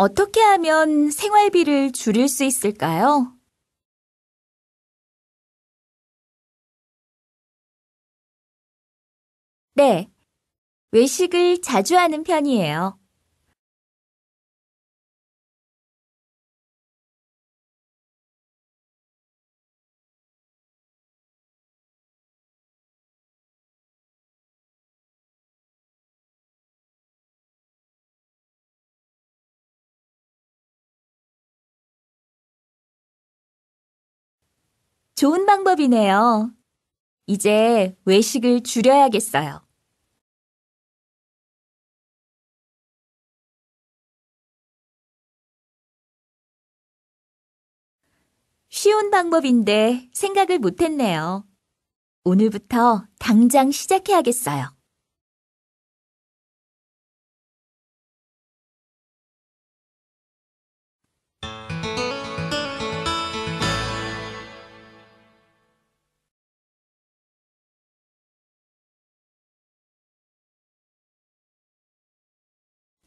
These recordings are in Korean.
어떻게 하면 생활비를 줄일 수 있을까요? 네. 외식을 자주 하는 편이에요. 좋은 방법이네요. 이제 외식을 줄여야겠어요. 쉬운 방법인데 생각을 못했네요. 오늘부터 당장 시작해야겠어요.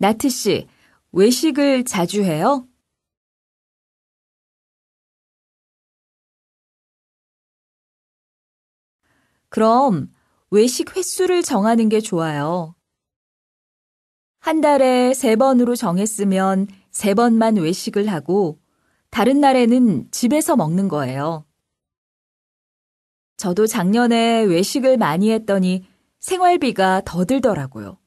나트 씨, 외식을 자주 해요? 그럼 외식 횟수를 정하는 게 좋아요. 한 달에 세 번으로 정했으면 세 번만 외식을 하고 다른 날에는 집에서 먹는 거예요. 저도 작년에 외식을 많이 했더니 생활비가 더 들더라고요.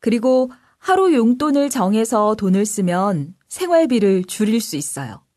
그리고 하루 용돈을 정해서 돈을 쓰면 생활비를 줄일 수 있어요.